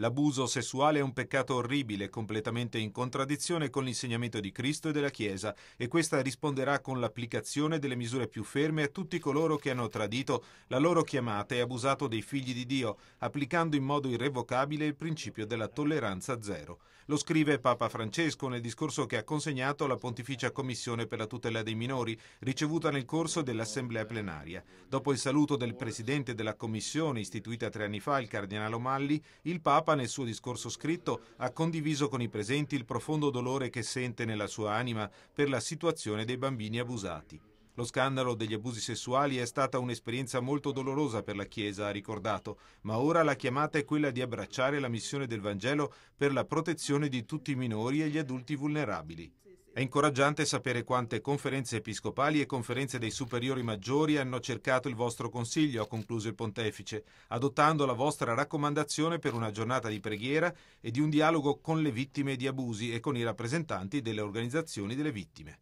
L'abuso sessuale è un peccato orribile, completamente in contraddizione con l'insegnamento di Cristo e della Chiesa, e questa risponderà con l'applicazione delle misure più ferme a tutti coloro che hanno tradito la loro chiamata e abusato dei figli di Dio, applicando in modo irrevocabile il principio della tolleranza zero. Lo scrive Papa Francesco nel discorso che ha consegnato alla Pontificia Commissione per la tutela dei minori, ricevuta nel corso dell'Assemblea plenaria. Dopo il saluto del Presidente della Commissione, istituita tre anni fa, il Cardinale O'Malli, il Papa Papa, nel suo discorso scritto, ha condiviso con i presenti il profondo dolore che sente nella sua anima per la situazione dei bambini abusati. Lo scandalo degli abusi sessuali è stata un'esperienza molto dolorosa per la Chiesa, ha ricordato, ma ora la chiamata è quella di abbracciare la missione del Vangelo per la protezione di tutti i minori e gli adulti vulnerabili. È incoraggiante sapere quante conferenze episcopali e conferenze dei superiori maggiori hanno cercato il vostro consiglio, ha concluso il pontefice, adottando la vostra raccomandazione per una giornata di preghiera e di un dialogo con le vittime di abusi e con i rappresentanti delle organizzazioni delle vittime.